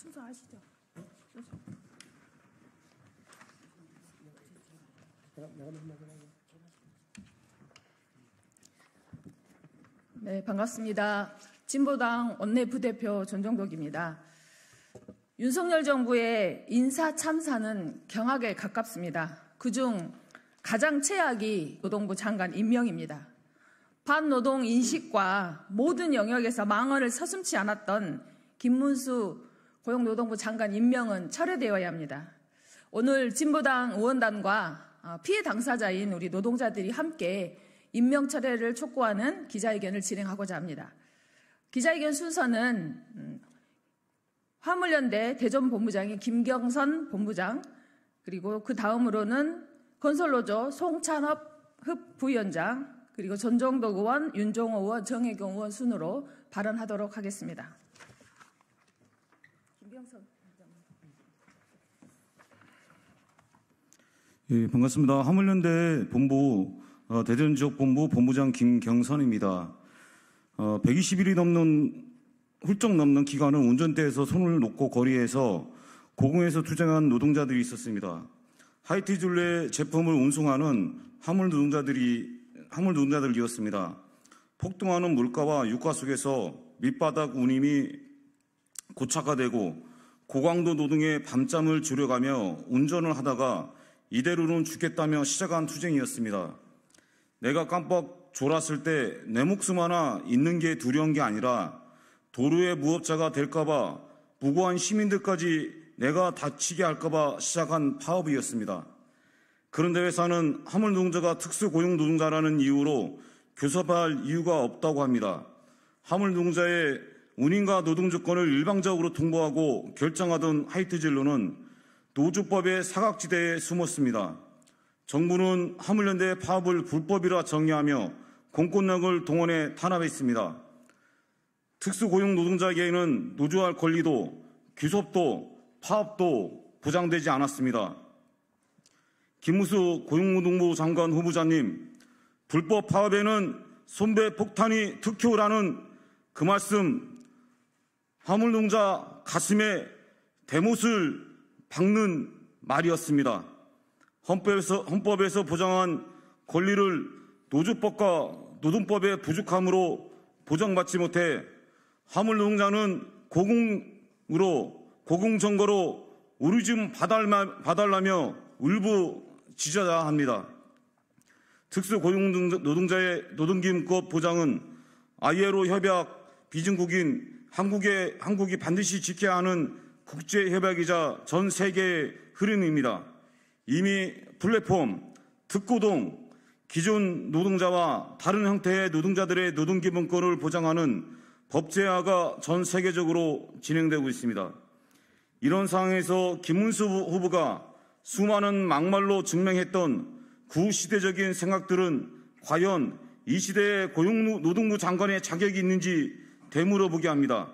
순서 아시죠? 네, 반갑습니다. 진보당 원내부대표 전종덕입니다. 윤석열 정부의 인사 참사는 경악에 가깝습니다. 그중 가장 최악이 노동부 장관 임명입니다. 반노동 인식과 모든 영역에서 망언을 서슴치 않았던 김문수 고용노동부 장관 임명은 철회되어야 합니다. 오늘 진보당 의원단과 어, 피해 당사자인 우리 노동자들이 함께 임명 철회를 촉구하는 기자회견을 진행하고자 합니다. 기자회견 순서는 음, 화물연대 대전 본부장인 김경선 본부장 그리고 그 다음으로는 건설로조 송찬업 흡 부위원장 그리고 전종덕 의원, 윤종호 의원, 정혜경 의원 순으로 발언하도록 하겠습니다. 박영선 예, 반갑습니다. 하물련대 본부 어, 대전 지역 본부 본부장 김경선입니다. 어, 120일이 넘는 훌쩍 넘는 기간은 운전대에서 손을 놓고 거리에서 고공에서 투쟁한 노동자들이 있었습니다. 하이티 줄레 제품을 운송하는 화물 노동자들이 화물 노동자들이었습니다. 폭등하는 물가와 유가 속에서 밑바닥 운임이 고착화되고 고강도 노동에 밤잠을 줄여가며 운전을 하다가 이대로는 죽겠다며 시작한 투쟁이었습니다. 내가 깜빡 졸았을 때 내 목숨 하나 있는 게 두려운 게 아니라 도로의 무업자가 될까봐 무고한 시민들까지 내가 다치게 할까봐 시작한 파업이었습니다. 그런데 회사는 화물노동자가 특수고용노동자라는 이유로 교섭할 이유가 없다고 합니다. 화물노동자의 운인과 노동 조건을 일방적으로 통보하고 결정하던 하이트 진로는 노조법의 사각지대에 숨었습니다. 정부는 하물련대 파업을 불법이라 정의하며 공권력을 동원해 탄압했습니다. 특수고용 노동자에게는 노조할 권리도 귀속도 파업도 보장되지 않았습니다. 김무수 고용노동부 장관 후보자님, 불법 파업에는 손배 폭탄이 특효라는 그 말씀 화물농자 가슴에 대못을 박는 말이었습니다. 헌법에서, 헌법에서 보장한 권리를 노조법과 노동법의 부족함으로 보장받지 못해 화물농동자는 고공으로 고공정거로 우리 좀 봐달라며 울부짖어야 합니다. 특수고용노동자의 노동기임법 보장은 ILO 협약 비중국인 한국의 한국이 반드시 지켜야 하는 국제 협약이자 전 세계의 흐름입니다. 이미 플랫폼, 특구동 기존 노동자와 다른 형태의 노동자들의 노동기본권을 보장하는 법제화가 전 세계적으로 진행되고 있습니다. 이런 상황에서 김문수 후보가 수많은 막말로 증명했던 구시대적인 생각들은 과연 이 시대의 고용노동부 장관의 자격이 있는지 되물어보게 합니다.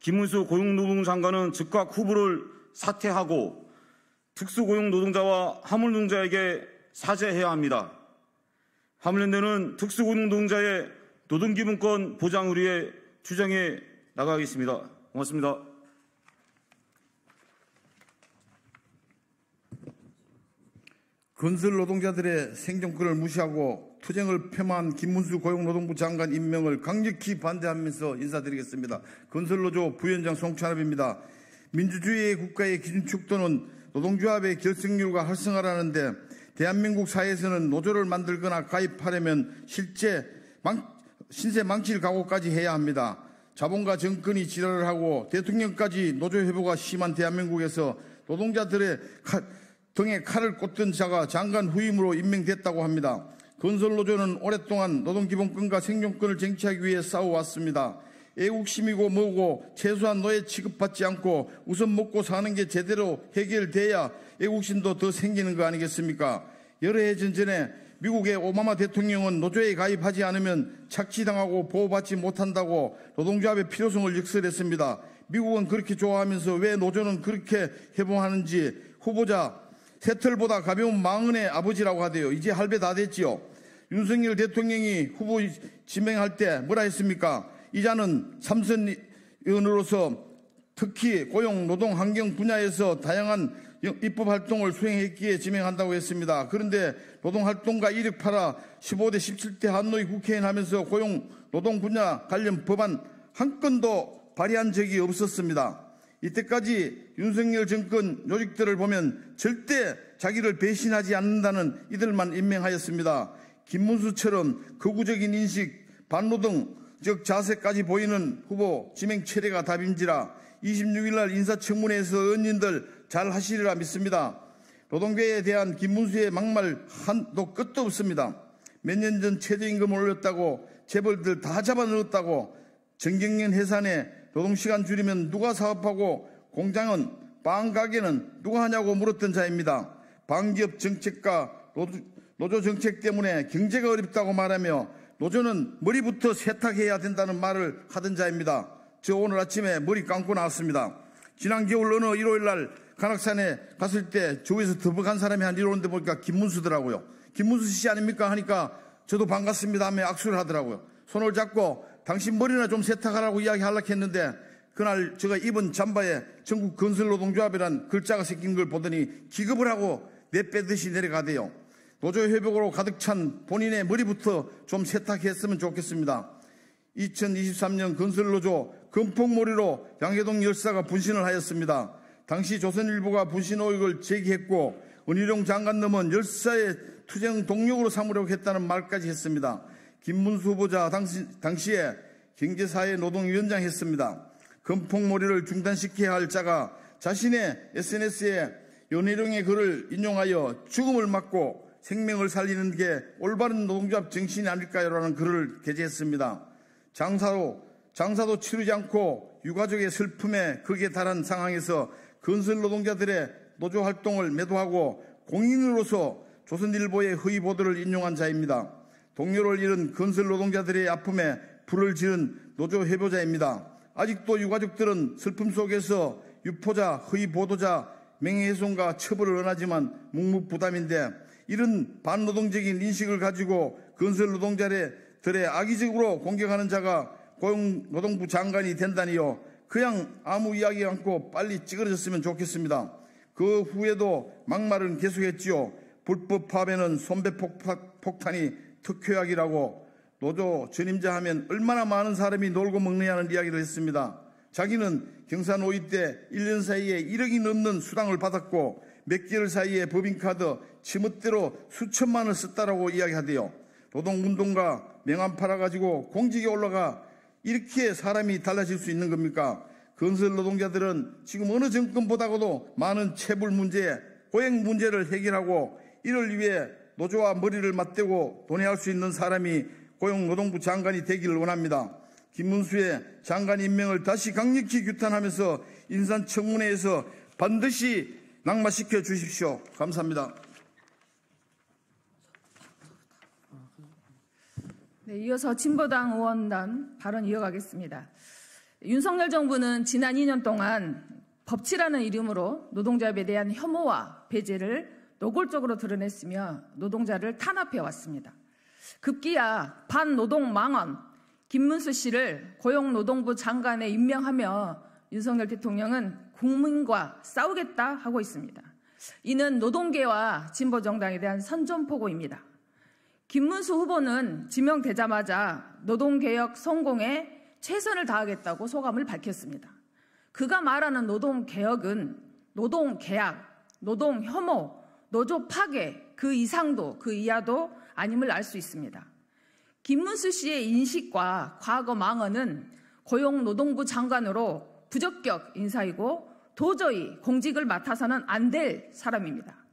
김은수 고용노동장관은 즉각 후보를 사퇴하고 특수고용노동자와 화물노동자에게 사죄해야 합니다. 화물연대는 특수고용노동자의 노동기분권 보장을 위해 주장해 나가겠습니다. 고맙습니다. 건설 노동자들의 생존권을 무시하고 투쟁을 폄한 김문수 고용노동부 장관 임명을 강력히 반대하면서 인사드리겠습니다. 건설노조 부위원장 송찬엽입니다. 민주주의 국가의 기준축도는 노동조합의 결승률과 활성화라는데 대한민국 사회에서는 노조를 만들거나 가입하려면 실제 망, 신세 망칠 각오까지 해야 합니다. 자본과 정권이 지랄을 하고 대통령까지 노조 회보가 심한 대한민국에서 노동자들의 칼, 등에 칼을 꽂던 자가 장관 후임으로 임명됐다고 합니다. 건설노조는 오랫동안 노동기본권과 생존권을 쟁취하기 위해 싸워왔습니다. 애국심이고 뭐고 최소한 노예 취급받지 않고 우선 먹고 사는 게 제대로 해결돼야 애국심도 더 생기는 거 아니겠습니까? 여러 해 전전에 미국의 오바마 대통령은 노조에 가입하지 않으면 착취당하고 보호받지 못한다고 노동조합의 필요성을 역설했습니다. 미국은 그렇게 좋아하면서 왜 노조는 그렇게 해봉하는지 후보자 새털보다 가벼운 망은의 아버지라고 하대요. 이제 할배 다 됐지요. 윤석열 대통령이 후보 지명할 때 뭐라 했습니까? 이자는 삼선 의원으로서 특히 고용 노동 환경 분야에서 다양한 입법 활동을 수행했기에 지명한다고 했습니다. 그런데 노동 활동가 이력 팔아 15대 17대 한노이 국회의원 하면서 고용 노동 분야 관련 법안 한 건도 발의한 적이 없었습니다. 이때까지 윤석열 정권 요직들을 보면 절대 자기를 배신하지 않는다는 이들만 임명하였습니다. 김문수처럼 거구적인 인식, 반로 등즉 자세까지 보이는 후보 지명 체례가 답인지라 26일 날 인사청문회에서 의원님들 잘 하시리라 믿습니다. 노동계에 대한 김문수의 막말 한도 끝도 없습니다. 몇 년 전 최저임금 올렸다고 재벌들 다 잡아넣었다고 정경련 해산에 노동시간 줄이면 누가 사업하고 공장은 빵 가게는 누가 하냐고 물었던 자입니다. 방기업 정책과 노동, 노조 정책 때문에 경제가 어렵다고 말하며 노조는 머리부터 세탁해야 된다는 말을 하던 자입니다. 저 오늘 아침에 머리 감고 나왔습니다. 지난 겨울 어느 일요일 날 간악산에 갔을 때저기서 더벅한 사람이 한 일오는데 보니까 김문수더라고요. 김문수 씨 아닙니까? 하니까 저도 반갑습니다 하며 악수를 하더라고요. 손을 잡고 당신 머리나 좀 세탁하라고 이야기하려고 했는데 그날 제가 입은 잠바에 전국 건설노동조합이란 글자가 새긴 걸 보더니 기급을 하고 내 빼듯이 내려가대요. 노조의 회복으로 가득 찬 본인의 머리부터 좀 세탁했으면 좋겠습니다. 2023년 건설노조 금폭머리로 양해동 열사가 분신을 하였습니다. 당시 조선일보가 분신 오혹을 제기했고 은희룡 장관넘은 열사의 투쟁 동력으로 삼으려고 했다는 말까지 했습니다. 김문수 후보자 당시, 에 경제사회 노동위원장 했습니다. 금폭머리를 중단시켜야 할 자가 자신의 SNS에 연희룡의 글을 인용하여 죽음을 맞고 생명을 살리는 게 올바른 노동조합 정신이 아닐까요라는 글을 게재했습니다. 장사로 장사도 치르지 않고 유가족의 슬픔에 극에 달한 상황에서 건설 노동자들의 노조 활동을 매도하고 공인으로서 조선일보의 허위 보도를 인용한 자입니다. 동료를 잃은 건설 노동자들의 아픔에 불을 지은 노조 회보자입니다 아직도 유가족들은 슬픔 속에서 유포자, 허위 보도자, 명예훼손과 처벌을 원하지만 묵묵부담인데 이런 반노동적인 인식을 가지고 건설 노동자들의 악의적으로 공격하는 자가 고용노동부 장관이 된다니요. 그냥 아무 이야기 않고 빨리 찌그러졌으면 좋겠습니다. 그 후에도 막말은 계속했지요. 불법 파업에는 손배 폭탄이 특효약이라고 노조 전임자 하면 얼마나 많은 사람이 놀고 먹느냐는 이야기를 했습니다. 자기는 경산 오위때 1년 사이에 1억이 넘는 수당을 받았고 몇 개월 사이에 법인카드 지멋대로 수천만을 썼다라고 이야기하대요. 노동운동가 명함 팔아가지고 공직에 올라가 이렇게 사람이 달라질 수 있는 겁니까? 건설 노동자들은 지금 어느 정권보다도 많은 체불 문제, 고액 문제를 해결하고 이를 위해 노조와 머리를 맞대고 돈해할 수 있는 사람이 고용노동부 장관이 되기를 원합니다. 김문수의 장관 임명을 다시 강력히 규탄하면서 인산청문회에서 반드시 낙마시켜 주십시오. 감사합니다. 네, 이어서 진보당 의원단 발언 이어가겠습니다. 윤석열 정부는 지난 2년 동안 법치라는 이름으로 노동자에 대한 혐오와 배제를 노골적으로 드러냈으며 노동자를 탄압해 왔습니다. 급기야 반노동 망언 김문수 씨를 고용노동부 장관에 임명하며 윤석열 대통령은 국민과 싸우겠다 하고 있습니다. 이는 노동계와 진보 정당에 대한 선전포고입니다. 김문수 후보는 지명되자마자 노동개혁 성공에 최선을 다하겠다고 소감을 밝혔습니다. 그가 말하는 노동개혁은 노동계약, 노동혐오, 노조 파괴 그 이상도 그 이하도 아님을 알 수 있습니다. 김문수 씨의 인식과 과거 망언은 고용노동부 장관으로 부적격 인사이고 도저히 공직을 맡아서는 안 될 사람입니다.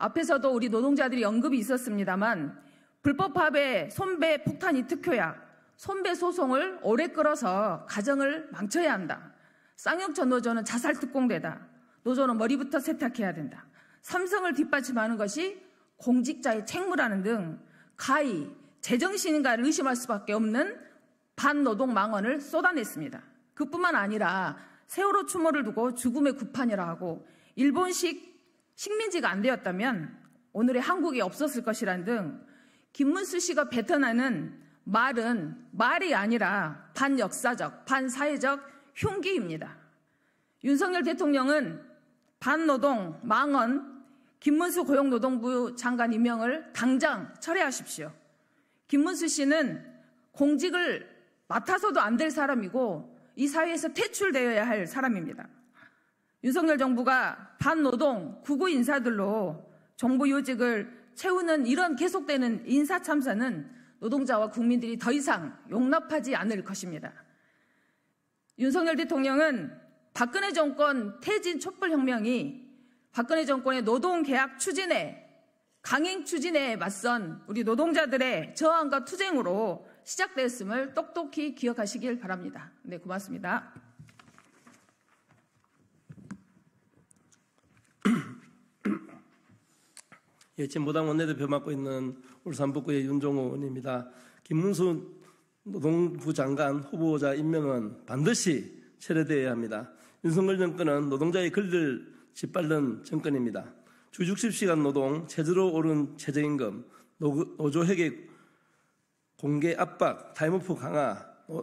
앞에서도 우리 노동자들이 언급이 있었습니다만 불법 합의 손배 폭탄이 특효약, 손배 소송을 오래 끌어서 가정을 망쳐야 한다. 쌍용천 노조는 자살 특공대다. 노조는 머리부터 세탁해야 된다. 삼성을 뒷받침하는 것이 공직자의 책무라는 등 가히 제정신인가를 의심할 수밖에 없는 반노동 망언을 쏟아냈습니다. 그뿐만 아니라 세월호 추모를 두고 죽음의 구판이라 하고 일본식 식민지가 안 되었다면 오늘의 한국이 없었을 것이란 등 김문수 씨가 뱉어나는 말은 말이 아니라 반역사적, 반사회적 흉기입니다. 윤석열 대통령은 반노동, 망언, 김문수 고용노동부 장관 임명을 당장 철회하십시오. 김문수 씨는 공직을 맡아서도 안 될 사람이고 이 사회에서 퇴출되어야 할 사람입니다. 윤석열 정부가 반노동 구구 인사들로 정부 요직을 채우는 이런 계속되는 인사 참사는 노동자와 국민들이 더 이상 용납하지 않을 것입니다. 윤석열 대통령은 박근혜 정권 퇴진 촛불혁명이 박근혜 정권의 노동계약 추진에 강행 추진에 맞선 우리 노동자들의 저항과 투쟁으로 시작되었음을 똑똑히 기억하시길 바랍니다. 네, 고맙습니다. 예, 체보당 원내대표 맡고 있는 울산 북구의 윤종호 의원입니다. 김문수 노동부 장관 후보자 임명은 반드시 철회되어야 합니다. 윤석열 정권은 노동자의 글들 짓밟는 정권입니다. 주 60시간 노동, 제대로 오른 최저임금, 노조 회계 공개 압박, 타임오프 강화,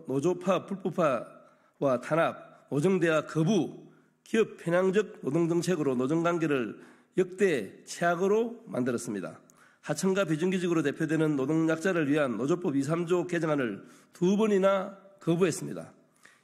노조파, 불법화와 탄압, 노정대화 거부, 기업 편향적 노동정책으로 노정관계를 역대 최악으로 만들었습니다. 하청과 비정규직으로 대표되는 노동약자를 위한 노조법 2, 3조 개정안을 두 번이나 거부했습니다.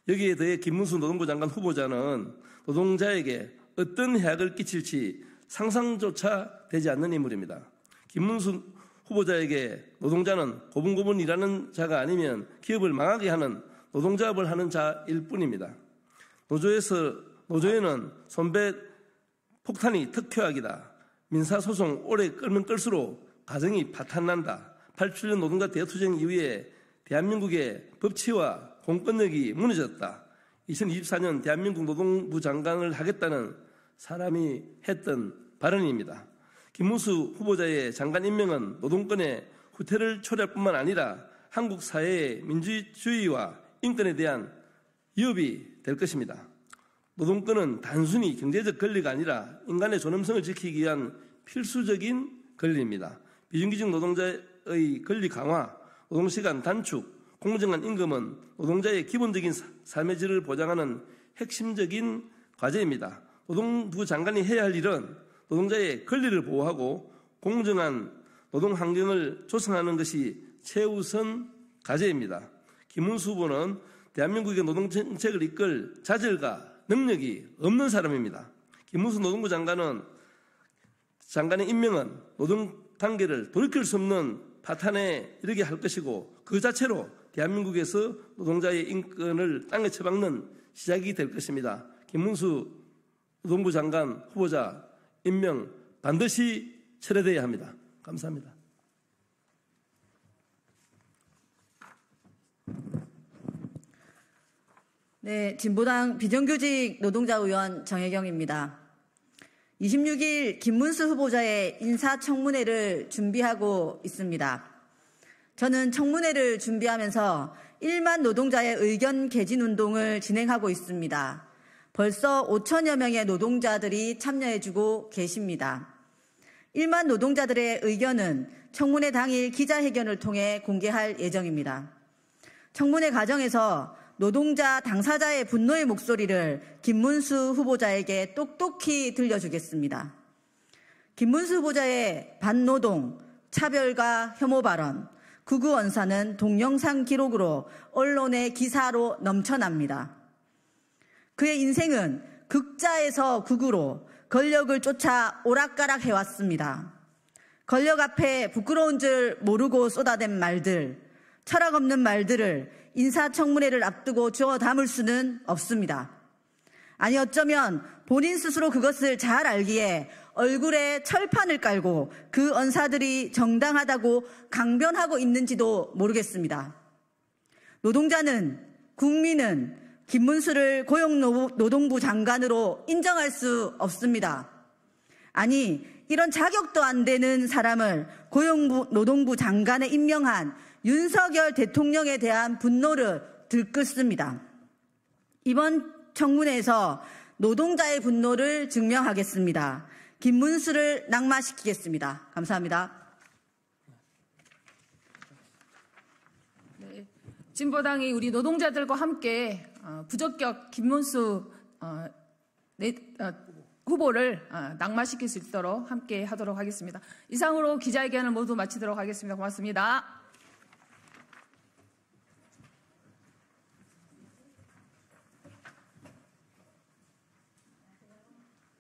여기에 대해 김문수 노동부 장관 후보자는 노동자에게 어떤 해악을 끼칠지 상상조차 되지 않는 인물입니다. 김문수 후보자에게 노동자는 고분고분 일하는 자가 아니면 기업을 망하게 하는 노동자업을 하는 자일 뿐입니다. 노조에서 노조에는 선배 폭탄이 특효약이다. 민사소송 오래 끌면 끌수록 가정이 파탄난다. 87년 노동자 대투쟁 이후에 대한민국의 법치와 공권력이 무너졌다. 2024년 대한민국 노동부 장관을 하겠다는 사람이 했던 발언입니다. 김무수 후보자의 장관 임명은 노동권의 후퇴를 초래뿐만 할 아니라 한국 사회의 민주주의와 인권에 대한 위협이 될 것입니다. 노동권은 단순히 경제적 권리가 아니라 인간의 존엄성을 지키기 위한 필수적인 권리입니다. 비정규직 노동자의 권리 강화, 노동시간 단축, 공정한 임금은 노동자의 기본적인 삶의 질을 보장하는 핵심적인 과제입니다. 노동부 장관이 해야 할 일은 노동자의 권리를 보호하고 공정한 노동 환경을 조성하는 것이 최우선 과제입니다. 김문수 후보는 대한민국의 노동 정책을 이끌 자질과 능력이 없는 사람입니다. 김문수 노동부 장관은 장관의 임명은 노동 단계를 돌이킬 수 없는 파탄에 이르게 할 것이고 그 자체로 대한민국에서 노동자의 인권을 땅에 처박는 시작이 될 것입니다. 김문수 노동부 장관 후보자 임명 반드시 철회되어야 합니다. 감사합니다. 네, 진보당 비정규직 노동자 의원 정혜경입니다. 26일 김문수 후보자의 인사청문회를 준비하고 있습니다. 저는 청문회를 준비하면서 1만 노동자의 의견 개진 운동을 진행하고 있습니다. 벌써 5천여 명의 노동자들이 참여해주고 계십니다. 1만 노동자들의 의견은 청문회 당일 기자회견을 통해 공개할 예정입니다. 청문회 과정에서 노동자 당사자의 분노의 목소리를 김문수 후보자에게 똑똑히 들려주겠습니다. 김문수 후보자의 반노동, 차별과 혐오 발언, 구구 원사는 동영상 기록으로 언론의 기사로 넘쳐납니다. 그의 인생은 극자에서 극으로 권력을 쫓아 오락가락 해왔습니다. 권력 앞에 부끄러운 줄 모르고 쏟아낸 말들, 철학 없는 말들을 인사청문회를 앞두고 주워 담을 수는 없습니다. 아니 어쩌면 본인 스스로 그것을 잘 알기에 얼굴에 철판을 깔고 그 언사들이 정당하다고 강변하고 있는지도 모르겠습니다. 노동자는 국민은 김문수를 고용노동부 장관으로 인정할 수 없습니다. 아니 이런 자격도 안 되는 사람을 고용노동부 장관에 임명한 윤석열 대통령에 대한 분노를 들끓습니다. 이번 청문회에서 노동자의 분노를 증명하겠습니다. 김문수를 낙마시키겠습니다. 감사합니다. 네, 진보당이 우리 노동자들과 함께 어, 부적격 김문수 어, 어, 후보를 낙마시킬 수 있도록 함께 하도록 하겠습니다. 이상으로 기자회견을 모두 마치도록 하겠습니다. 고맙습니다.